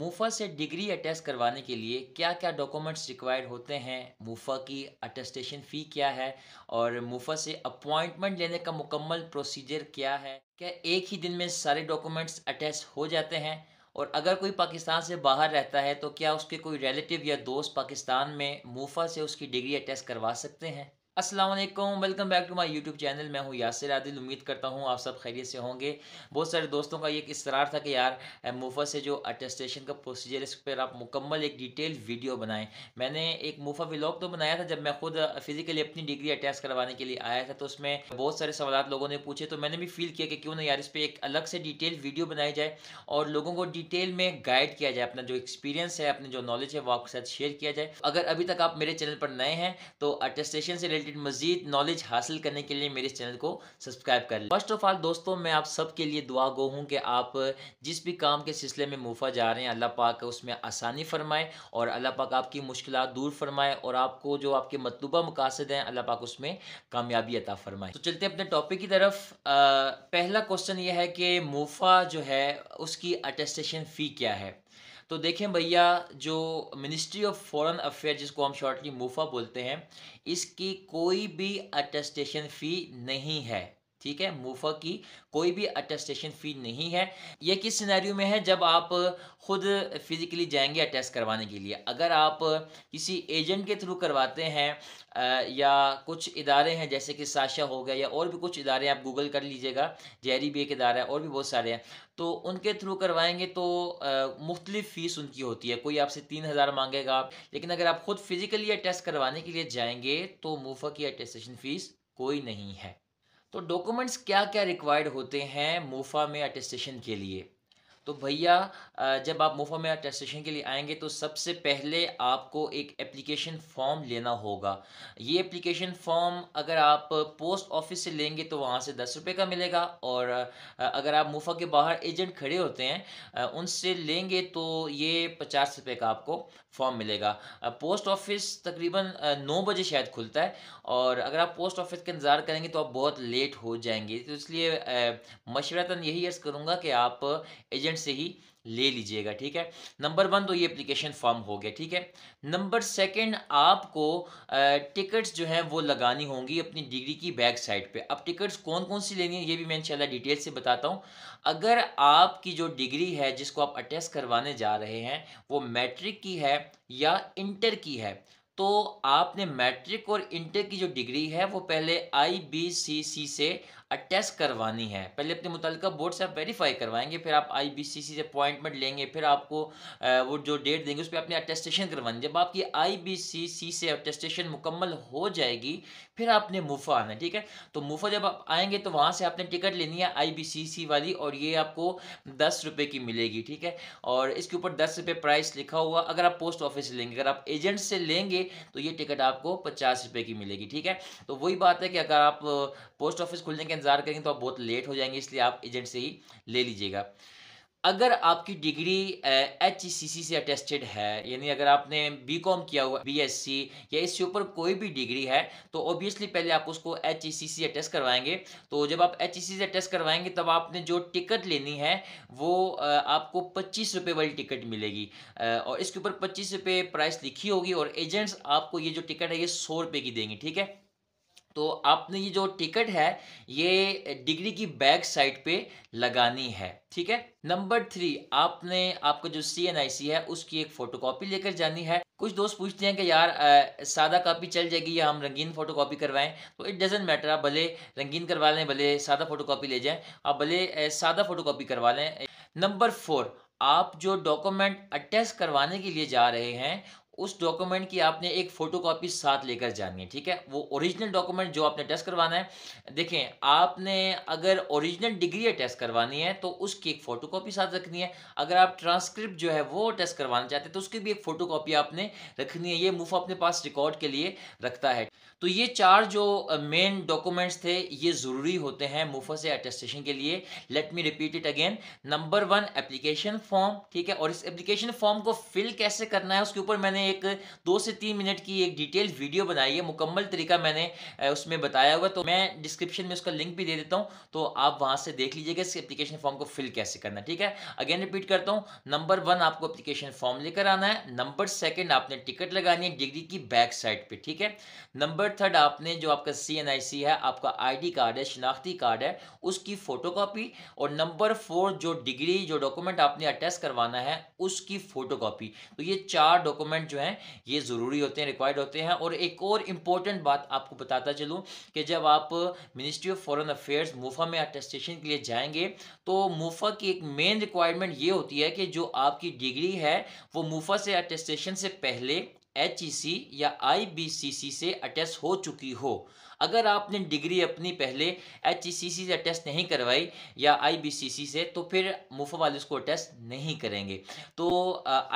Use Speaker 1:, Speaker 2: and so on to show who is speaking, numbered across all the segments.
Speaker 1: मूफा से degree attest करवाने के लिए क्या क्या डॉक्यूमेंट्स रिक्वायर्ड होते हैं मूफा की अटेस्टेशन फ़ी क्या है और मूफा से अपॉइंटमेंट लेने का मुकम्मल प्रोसीजर क्या है क्या एक ही दिन में सारे डॉक्यूमेंट्स अटेस्ट हो जाते हैं और अगर कोई पाकिस्तान से बाहर रहता है तो क्या उसके कोई रिलेटिव या दोस्त पाकिस्तान में मूफा से उसकी डिग्री अटेस्ट करवा सकते हैं असलम welcome back to my YouTube channel मैं हूँ यासिर आदिल उम्मीद करता हूँ आप सब खैरियत से होंगे बहुत सारे दोस्तों का ये एक इसरार था कि यार मूफा से जो अटेस्टेशन का प्रोसीजर है इस पर आप मुकम्मल एक डिटेल वीडियो बनाएं मैंने एक मूफा व्लॉग तो बनाया था जब मैं खुद फिजिकली अपनी डिग्री अटैच करवाने के लिए आया था तो उसमें बहुत सारे सवाल लोगों ने पूछे तो मैंने भी फील किया कि क्यों ना यार इस पर एक अलग से डिटेल वीडियो बनाई जाए और लोगों को डिटेल में गाइड किया जाए अपना जो एक्सपीरियंस है अपनी जो नॉलेज है वो आपके साथ शेयर किया जाए अगर अभी तक आप मेरे चैनल पर नए हैं तो अटेस्टेशन से रिलेटेड मजीद नॉलेज हासिल करने के लिए मेरे इस चैनल को सब्सक्राइब कर लें फर्स्ट ऑफ ऑल दोस्तों मैं आप सब के लिए दुआ गो हूँ कि आप जिस भी काम के सिलसिले में मुफा जा रहे हैं अल्लाह पाक उसमें आसानी फरमाए और अल्लाह पाक आपकी मुश्किल दूर फरमाए और आपको जो आपके मतलूबा मकासद हैं अल्लाह पाक उसमें कामयाबी अता फरमाए तो चलते अपने टॉपिक की तरफ पहला क्वेश्चन यह है कि मुफा जो है उसकी अटेस्टेशन फ़ी क्या है तो देखें भैया जो मिनिस्ट्री ऑफ फॉरेन अफेयर जिसको हम शॉर्टली मूफा बोलते हैं इसकी कोई भी अटेस्टेशन फ़ी नहीं है ठीक है मुफा की कोई भी अटेस्टेशन फ़ी नहीं है ये किस सिनेरियो में है जब आप खुद फिज़िकली जाएंगे अटेस्ट करवाने के लिए अगर आप किसी एजेंट के थ्रू करवाते हैं या कुछ इदारे हैं जैसे कि साशा हो गया या और भी कुछ इदारे आप गूगल कर लीजिएगा जहरी भी एक इदारा है और भी बहुत सारे हैं तो उनके थ्रू करवाएंगे तो मुख्तलिफ फ़ीस उनकी होती है कोई आपसे तीन हज़ार मांगेगा लेकिन अगर आप खुद फिज़िकली अटेस्ट करवाने के लिए जाएंगे तो मुफा की अटेस्टेशन फ़ीस कोई नहीं है तो डॉक्यूमेंट्स क्या क्या रिक्वायर्ड होते हैं मोफा में अटेस्टेशन के लिए तो भैया जब आप मोफा में अटेस्टेशन के लिए आएंगे तो सबसे पहले आपको एक एप्लीकेशन फॉर्म लेना होगा ये एप्लीकेशन फॉर्म अगर आप पोस्ट ऑफिस से लेंगे तो वहाँ से दस रुपये का मिलेगा और अगर आप मुफा के बाहर एजेंट खड़े होते हैं उनसे लेंगे तो ये पचास रुपये का आपको फॉर्म मिलेगा पोस्ट ऑफिस तकरीबन नौ बजे शायद खुलता है और अगर आप पोस्ट ऑफिस का इंतज़ार करेंगे तो आप बहुत लेट हो जाएंगे तो इसलिए मशवरता तो यही अर्ज़ करूँगा कि आप एजेंट एजेंट से ही ले लीजिएगा ठीक है नंबर वन तो ये एप्लीकेशन फॉर्म हो गया ठीक है नंबर सेकंड आपको टिकट्स जो हैं वो लगानी होंगी अपनी डिग्री की बैक साइड पे अब टिकट्स कौन कौन सी लेनी है ये भी मैं इंशाल्लाह डिटेल से बताता हूँ अगर आपकी जो डिग्री है जिसको आप अटेस्ट करवाने जा रहे हैं वो मैट्रिक की है या इंटर की है तो आपने मैट्रिक और इंटर की जो डिग्री है वो पहले आई बी सी सी से अटेस्ट करवानी है पहले अपने मुतल बोर्ड से आप वेरीफाई करवाएंगे फिर आप आई से अपॉइंटमेंट लेंगे फिर आपको वो जो डेट देंगे उस पर अपनी अटेस्टेशन करवानी जब आपकी आई से अटेस्टेशन मुकम्मल हो जाएगी फिर आपने मुफा आना ठीक है तो मुफा जब आप आएंगे तो वहाँ से आपने टिकट लेनी है आई वाली और ये आपको दस रुपये की मिलेगी ठीक है और इसके ऊपर दस रुपये प्राइस लिखा हुआ अगर आप पोस्ट ऑफिस से लेंगे अगर आप एजेंट से लेंगे तो ये टिकट आपको पचास रुपये की मिलेगी ठीक है तो वही बात है कि अगर आप पोस्ट ऑफिस खुलने का इंतजार करेंगे तो आप बहुत लेट हो जाएंगे इसलिए आप एजेंट से ही ले लीजिएगा अगर आपकी डिग्री एच से अटेस्टेड है यानी अगर आपने बी कॉम किया हुआ बी एस सी या इससे ऊपर कोई भी डिग्री है तो ऑब्वियसली पहले आप उसको एच से अटेस्ट करवाएंगे तो जब आप एच से अटेस्ट करवाएंगे तब आपने जो टिकट लेनी है वो आपको पच्चीस रुपये वाली टिकट मिलेगी और इसके ऊपर पच्चीस रुपये प्राइस लिखी होगी और एजेंट्स आपको ये जो टिकट है ये सौ रुपये की देंगे ठीक है तो आपने ये जो टिकट है ये डिग्री की बैक साइड पे लगानी है ठीक है नंबर थ्री आपने आपका जो सी एन आई सी है उसकी एक फोटोकॉपी लेकर जानी है कुछ दोस्त पूछते हैं कि यार आ, सादा कॉपी चल जाएगी या हम रंगीन फोटोकॉपी करवाएं तो इट डजेंट मैटर आप भले रंगीन करवा लें भले सादा फोटोकॉपी ले जाएं आप भले सादा फोटोकॉपी करवा लें नंबर फोर आप जो डॉक्यूमेंट अटैच करवाने के लिए जा रहे हैं उस डॉक्यूमेंट की आपने एक फ़ोटोकॉपी साथ लेकर जानी है ठीक है वो ओरिजिनल डॉक्यूमेंट जो आपने टेस्ट करवाना है देखें आपने अगर ओरिजिनल डिग्री टेस्ट करवानी है तो उसकी एक फ़ोटोकॉपी साथ रखनी है अगर आप ट्रांसक्रिप्ट जो है वो टेस्ट करवाना चाहते हैं तो उसकी भी एक फ़ोटोकॉपी आपने रखनी है ये मुफा अपने पास रिकॉर्ड के लिए रखता है तो ये चार जो मेन डॉक्यूमेंट्स थे ये ज़रूरी होते हैं मुफा से अटेस्टेशन के लिए let me repeat it again number one application form ठीक है और इस एप्लीकेशन फॉर्म को फिल कैसे करना है उसके ऊपर मैंने मैंने एक दो से तीन मिनट की एक डिटेल वीडियो बनाई है मुकम्मल तरीका मैंने उसमें बताया हुआ तो मैं डिस्क्रिप्शन में उसका लिंक भी दे देता हूँ तो आप वहाँ से देख लीजिएगा इस एप्लीकेशन फॉर्म को फिल कैसे करना ठीक है अगेन रिपीट करता हूँ नंबर वन आपको अप्लीकेशन फॉर्म लेकर आना है नंबर सेकेंड आपने टिकट लगानी है डिग्री की बैक साइड पर ठीक है नंबर थर्ड आपने जो आपका सी एन आई सी है आपका आई डी कार्ड है शिनाख्ती कार्ड है उसकी फोटोकॉपी और नंबर फोर जो डिग्री जो डॉक्यूमेंट आपने अटैच करवाना है उसकी फोटोकॉपी तो ये चार डॉक्यूमेंट जो है ये ज़रूरी होते हैं रिक्वायर्ड होते हैं और एक और इम्पॉर्टेंट बात आपको बताता चलूँ कि जब आप ministry of foreign affairs MOFA में अटेस्टेशन के लिए जाएंगे तो मूफा की एक मेन रिक्वायरमेंट ये होती है कि जो आपकी डिग्री है वो मूफा से अटेस्टेशन से पहले एच e या आई से अटेस्ट हो चुकी हो अगर आपने डिग्री अपनी पहले एच से अटेस्ट नहीं करवाई या आई से तो फिर मुफा वाले उसको अटेस्ट नहीं करेंगे तो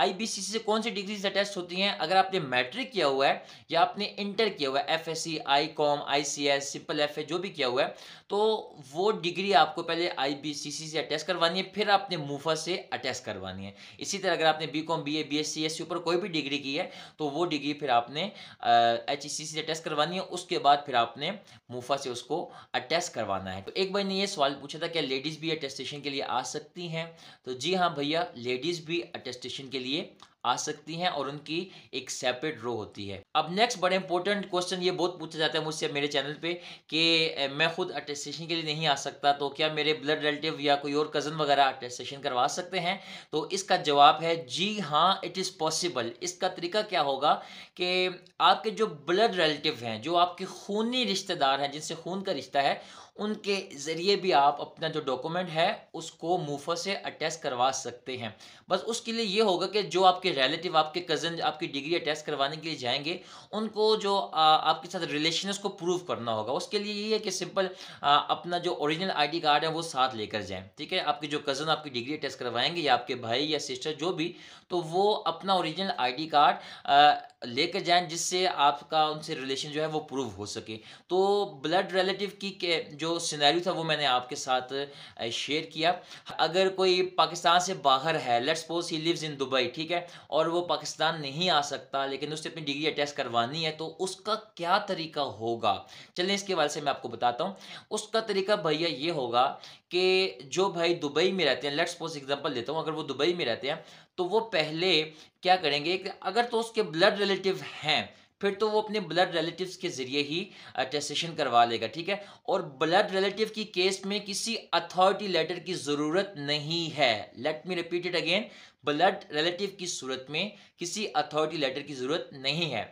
Speaker 1: आई से कौन सी से अटेस्ट होती हैं अगर आपने मैट्रिक किया हुआ है या आपने इंटर किया हुआ है F S C I com I C S simple F A जो भी किया हुआ है तो वो डिग्री आपको पहले आई से अटेस्ट करवानी है फिर आपने मुफा से अटेस्ट करवानी है इसी तरह अगर आपने B com B A B S C S ऊपर कोई भी डिग्री की है तो वो डिग्री फिर आपने एच ई सी से अटेस्ट करवानी है उसके बाद फिर आप आपने मुफा से उसको अटेस्ट करवाना है तो एक भाई ने ये सवाल पूछा था क्या लेडीज़ भी अटेस्टेशन के लिए आ सकती हैं तो जी हाँ भैया लेडीज़ भी अटेस्टेशन के लिए आ सकती हैं और उनकी एक सेपरेट रो होती है अब नेक्स्ट बड़े इंपॉर्टेंट क्वेश्चन ये बहुत पूछा जाता है मुझसे मेरे चैनल पे कि मैं खुद अटेस्टेशन के लिए नहीं आ सकता तो क्या मेरे ब्लड रिलेटिव या कोई और कज़न वगैरह अटेस्टेशन करवा सकते हैं तो इसका जवाब है जी हाँ इट इज़ पॉसिबल इसका तरीका क्या होगा कि आपके जो ब्लड रिलेटिव हैं जो आपके खूनी रिश्तेदार हैं जिनसे खून का रिश्ता है उनके ज़रिए भी आप अपना जो डॉक्यूमेंट है उसको मुफा से अटैच करवा सकते हैं बस उसके लिए ये होगा कि जो आपके रिलेटिव आपके कज़न आपकी डिग्री अटैच करवाने के लिए जाएंगे उनको जो आ, आपके साथ रिलेशन को प्रूव करना होगा उसके लिए ये है कि सिंपल आ, अपना जो ओरिजिनल आईडी कार्ड है वो साथ लेकर जाएँ ठीक है आपके जो कज़न आपकी डिग्री अटेस्ट करवाएंगे या आपके भाई या सिस्टर जो भी तो वो अपना ओरिजिनल आई कार्ड लेकर जाएं जिससे आपका उनसे रिलेशन जो है वो प्रूव हो सके तो ब्लड रिलेटिव की के जो सिनेरियो था वो मैंने आपके साथ शेयर किया अगर कोई पाकिस्तान से बाहर है let's suppose he lives in Dubai ठीक है और वो पाकिस्तान नहीं आ सकता लेकिन उससे अपनी डिग्री अटैच करवानी है तो उसका क्या तरीका होगा चलें इसके बारे से मैं आपको बताता हूँ उसका तरीका भैया ये होगा कि जो भाई दुबई में रहते हैं लेट्स सपोज एग्जाम्पल देता हूँ अगर वो दुबई में रहते हैं तो वो पहले क्या करेंगे अगर तो उसके ब्लड रिलेटिव हैं फिर तो वो अपने ब्लड रिलेटिव्स के ज़रिए ही टेस्टेशन करवा लेगा ठीक है और ब्लड रिलेटिव की केस में किसी अथॉरिटी लेटर की ज़रूरत नहीं है let me repeat it again blood relative की सूरत में किसी अथॉरिटी लेटर की ज़रूरत नहीं है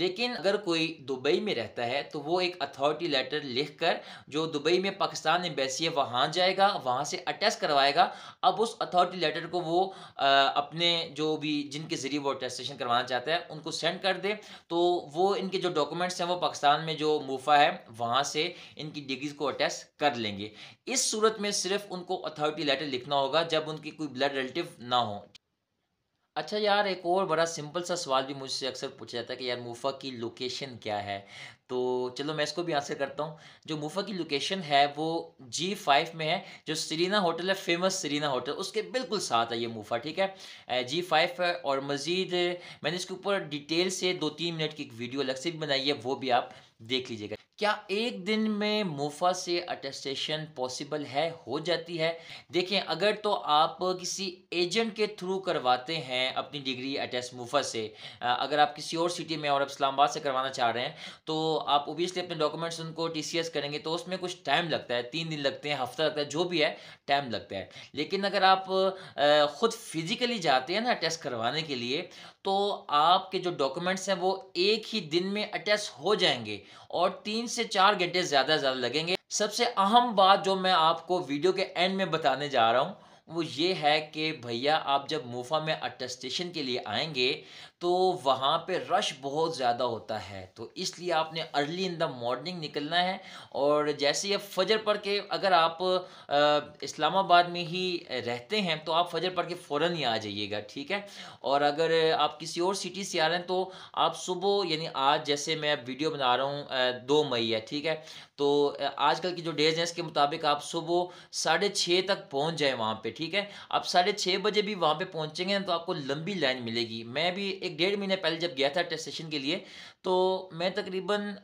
Speaker 1: लेकिन अगर कोई दुबई में रहता है तो वो एक अथॉरिटी लेटर लिखकर जो दुबई में पाकिस्तान एम्बेसी है वहाँ जाएगा वहाँ से अटेस्ट करवाएगा अब उस अथॉरिटी लेटर को वो आ, अपने जो भी जिनके ज़रिए वो अटेस्टेशन करवाना चाहता है उनको सेंड कर दे तो वो इनके जो डॉक्यूमेंट्स हैं वो पाकिस्तान में जो मूफा है वहाँ से इनकी डिग्रीज को अटेस्ट कर लेंगे इस सूरत में सिर्फ उनको अथॉरिटी लेटर लिखना होगा जब उनकी कोई ब्लड रिलेटिव ना हो अच्छा यार एक और बड़ा सिंपल सा सवाल भी मुझसे अक्सर पूछा जाता है कि यार मूफा की लोकेशन क्या है तो चलो मैं इसको भी आंसर करता हूँ जो मूफा की लोकेशन है वो जी फाइव में है जो सरीना होटल है फेमस सरीना होटल उसके बिल्कुल साथ है ये मूफा ठीक है जी फाइव और मज़ीद मैंने इसके ऊपर डिटेल से दो तीन मिनट की एक वीडियो अलग से भी बनाई है वो भी आप देख लीजिएगा क्या एक दिन में मोफा से अटेस्टेशन पॉसिबल है हो जाती है देखें अगर तो आप किसी एजेंट के थ्रू करवाते हैं अपनी डिग्री अटेस्ट मुफा से अगर आप किसी और सिटी में और इस्लामाबाद से करवाना चाह रहे हैं तो आप ओबियसली अपने डॉक्यूमेंट्स उनको टी करेंगे तो उसमें कुछ टाइम लगता है तीन दिन लगते हैं हफ्ता लगता है जो भी है टाइम लगता है लेकिन अगर आप ख़ुद फिज़िकली जाते हैं ना अटेस्ट करवाने के लिए तो आपके जो डॉक्यूमेंट्स हैं वो एक ही दिन में अटैच हो जाएंगे और तीन से चार घंटे ज़्यादा ज़्यादा लगेंगे सबसे अहम बात जो मैं आपको वीडियो के एंड में बताने जा रहा हूँ वो ये है कि भैया आप जब मोफा में अटेस्टेशन के लिए आएंगे तो वहाँ पे रश बहुत ज़्यादा होता है तो इसलिए आपने अर्ली इन द मॉर्निंग निकलना है और जैसे ही फजर पढ़ के अगर आप इस्लामाबाद में ही रहते हैं तो आप फजर पढ़ के फ़ौर ही आ जाइएगा ठीक है और अगर आप किसी और सिटी से आ रहे हैं तो आप सुबह यानी आज जैसे मैं वीडियो बना रहा हूँ दो मई है ठीक है तो आजकल की जो डेज हैं इसके मुताबिक आप सुबह साढ़े छः तक पहुँच जाए वहाँ पर ठीक है आप साढ़े छः बजे भी वहाँ पर पहुँचेंगे तो आपको लंबी लाइन मिलेगी मैं भी एक एक डेढ़ महीने पहले जब गया था टेस्ट सेशन के लिए तो मैं तकरीबन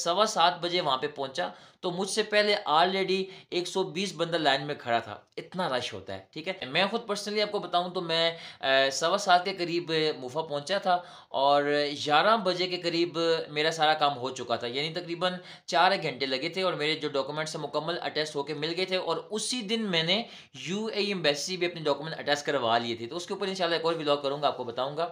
Speaker 1: सवा सात बजे वहाँ पे पहुँचा तो मुझसे पहले ऑलरेडी 120 बंदा लाइन में खड़ा था इतना रश होता है ठीक है मैं खुद पर्सनली आपको बताऊं तो मैं सवा साल के करीब मुफा पहुंचा था और ग्यारह बजे के करीब मेरा सारा काम हो चुका था यानी तकरीबन चार घंटे लगे थे और मेरे जो डॉक्यूमेंट्स मुकम्मल अटैच होकर मिल गए थे और उसी दिन मैंने यू ए एम्बेसी भी अपने डॉक्यूमेंट अटैच करवा लिए थे तो उसके ऊपर इंशाल्लाह एक और ब्लॉग करूँगा आपको बताऊँगा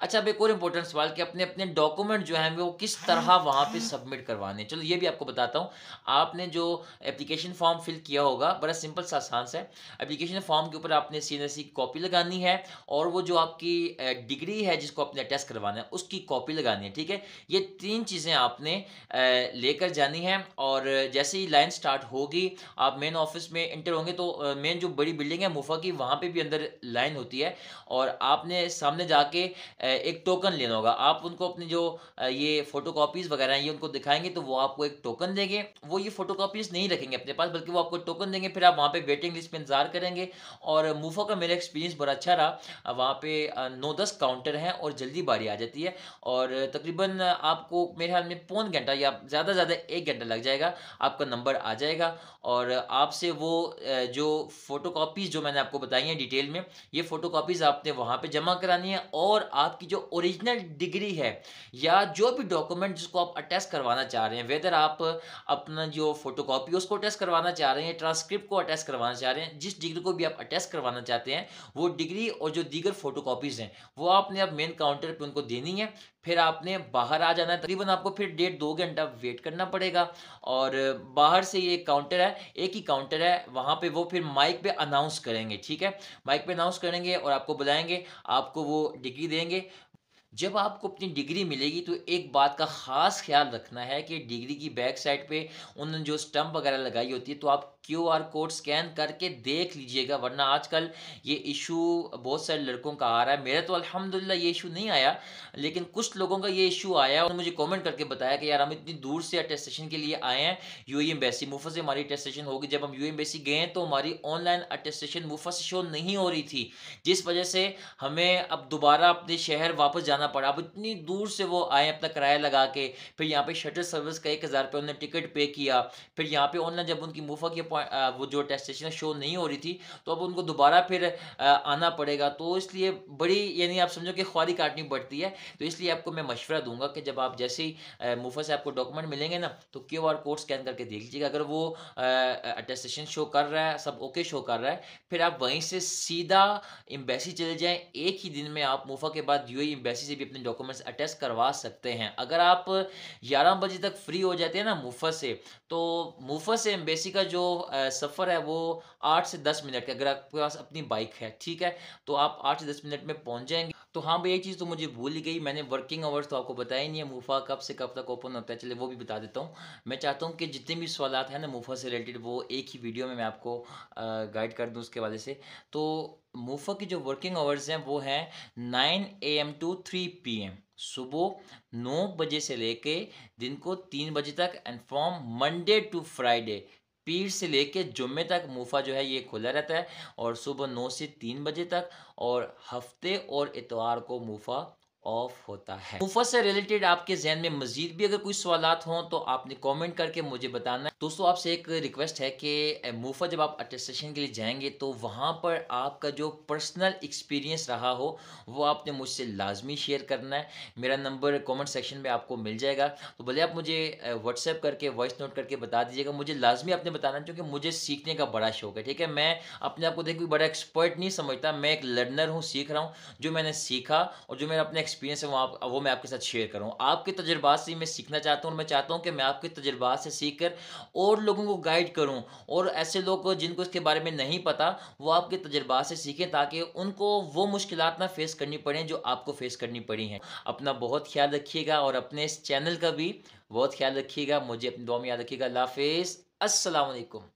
Speaker 1: अच्छा अब एक और इंपॉर्टेंट सवाल कि अपने अपने डॉक्यूमेंट जो है वो किस तरह हाँ। वहाँ पर सबमिट करवाने चलो ये भी आपको बताता हूँ आपने जो एप्लीकेशन फॉर्म फिल किया होगा बड़ा सिंपल सा आसान सा एप्लीकेशन फॉर्म के ऊपर आपने सी एन e की कॉपी लगानी है और वो जो आपकी डिग्री है जिसको आपने टेस्ट करवाना है उसकी कॉपी लगानी है ठीक है ये तीन चीज़ें आपने लेकर जानी है और जैसे ही लाइन स्टार्ट होगी आप मेन ऑफिस में इंटर होंगे तो मेन जो बड़ी बिल्डिंग है मुफा की वहाँ पर भी अंदर लाइन होती है और आपने सामने जाके एक टोकन लेना होगा आप उनको अपनी जो ये फ़ोटो वगैरह ये उनको दिखाएंगे तो वो आपको एक टोकन देंगे वो ये फोटो कापीज नहीं रखेंगे अपने पास बल्कि वो आपको टोकन देंगे फिर आप वहाँ पे वेटिंग लिस्ट पे इंतजार करेंगे और मूफो का मेरा एक्सपीरियंस बड़ा अच्छा रहा वहाँ पे नौ दस काउंटर हैं और जल्दी बारी आ जाती है और तकरीबन आपको मेरे ख्याल में पौन घंटा या ज़्यादा ज़्यादा एक घंटा लग जाएगा आपका नंबर आ जाएगा और आपसे वो जो फ़ोटो कापीज़ जो मैंने आपको बताई हैं डिटेल में ये फ़ोटो कापीज़ आपने वहाँ पर जमा करानी है और आपकी जो ओरिजिनल डिग्री है या जो भी डॉक्यूमेंट जिसको आप अटैच करवाना चाह रहे हैं वेदर आप अपना जो फोटोकॉपी उसको अटैच करवाना चाह रहे हैं ट्रांसक्रिप्ट को अटैच करवाना चाह रहे हैं जिस डिग्री को भी आप अटैच करवाना चाहते हैं वो डिग्री और जो दीगर फोटोकॉपीज़ हैं वो आपने अब मेन काउंटर पर उनको देनी है फिर आपने बाहर आ जाना है तकरीबन आपको फिर डेढ़ दो घंटा वेट करना पड़ेगा और बाहर से ये काउंटर है एक ही काउंटर है वहाँ पे वो फिर माइक पे अनाउंस करेंगे ठीक है माइक पे अनाउंस करेंगे और आपको बुलाएंगे आपको वो डिग्री देंगे जब आपको अपनी डिग्री मिलेगी तो एक बात का ख़ास ख्याल रखना है कि डिग्री की बैक साइड पे उन्होंने जो स्टम्प वगैरह लगाई होती है तो आप क्यू आर कोड स्कैन करके देख लीजिएगा वरना आजकल ये इशू बहुत सारे लड़कों का आ रहा है मेरा तो अल्हम्दुलिल्लाह ये इशू नहीं आया लेकिन कुछ लोगों का ये इशू आया और मुझे कमेंट करके बताया कि यार हम इतनी दूर से अटेस्टेशन के लिए आए हैं यू ई एम्बेसी मुफ्त से हमारी अटेस्टेशन होगी जब हम यू एम्बेसी गए तो हमारी ऑनलाइन अटेस्टेशन मुफ्त शो नहीं हो रही थी जिस वजह से हमें अब दोबारा अपने शहर वापस जाना पड़ा अब इतनी दूर से वो आए अपना किराया लगा के फिर यहाँ पर शटल सर्विस का एक हज़ार रुपये उन्होंने टिकट पे किया फिर यहाँ पर ऑनलाइन जब उनकी मुफा की Uh, वो जो टेस्टेशन शो नहीं हो रही थी तो अब उनको दोबारा फिर uh, आना पड़ेगा तो इसलिए बड़ी यानी आप समझो कि ख्वारी काटनी पड़ती है तो इसलिए आपको मैं मशवरा दूंगा कि जब आप जैसे ही मुफा uh, से आपको डॉक्यूमेंट मिलेंगे ना तो क्यू आर कोड स्कैन करके देख लीजिएगा अगर वो अटेस्टेशन शो कर रहा है सब ओके शो कर रहा है फिर आप वहीं से सीधा एम्बेसी चले जाएँ एक ही दिन में आप मुफा के बाद यू एम्बेसी से भी अपने डॉक्यूमेंट्स अटेस्ट करवा सकते हैं अगर आप ग्यारह बजे तक फ्री हो जाते हैं ना मुफा से तो मुफत से एम्बेसी का जो सफ़र है वो आठ से दस मिनट का अगर आपके पास अपनी बाइक है ठीक है तो आप आठ से दस मिनट में पहुँच जाएंगे तो हाँ भाई ये चीज़ तो मुझे भूल ही गई मैंने वर्किंग आवर्स तो आपको बताया नहीं है मूफा कब से कब तक ओपन होता है चले वो भी बता देता हूँ मैं चाहता हूँ कि जितने भी सवाल हैं ना मूफा से रिलेटेड वो एक ही वीडियो में मैं आपको गाइड कर दूँ उसके वाले से तो मूफा की जो वर्किंग आवर्स हैं वो हैं nine A M to three P M सुबह नौ बजे से लेके दिन को तीन बजे तक and from Monday to Friday पीर से लेके जुम्मे तक मूफा जो है ये खुला रहता है और सुबह नौ से तीन बजे तक और हफ्ते और इतवार को मूफा ऑफ होता है कुफा से रिलेटेड आपके जहन में मजीद भी अगर कोई सवाल हों तो आपने कमेंट करके मुझे बताना है दोस्तों आपसे एक रिक्वेस्ट है कि मूफा जब आप अटेस्टेशन के लिए जाएंगे तो वहाँ पर आपका जो पर्सनल एक्सपीरियंस रहा हो वो आपने मुझसे लाजमी शेयर करना है मेरा नंबर कमेंट सेक्शन में आपको मिल जाएगा तो भले आप मुझे व्हाट्सएप करके वॉइस नोट करके बता दीजिएगा मुझे लाजमी आपने बताना क्योंकि मुझे सीखने का बड़ा शौक है ठीक है मैं अपने आप को देख बड़ा एक्सपर्ट नहीं समझता मैं एक लर्नर हूँ सीख रहा हूँ जो मैंने सीखा और जो मैंने अपने एक्सपीरियंस है वो आप वो मैं आपके साथ शेयर करूँ आपके तजुर्बा से मैं सीखना चाहता हूँ और मैं चाहता हूँ कि मैं आपके तजुर्बा से सीख कर और लोगों को गाइड करूँ और ऐसे लोग जिनको इसके बारे में नहीं पता वो आपके तजुर्बा से सीखें ताकि उनको वो मुश्किल ना फेस करनी पड़ें जो आपको फेस करनी पड़ी हैं अपना बहुत ख्याल रखिएगा और अपने इस चैनल का भी बहुत ख्याल रखिएगा मुझे अपनी दुआ में याद रखिएगा लाफेज असलकम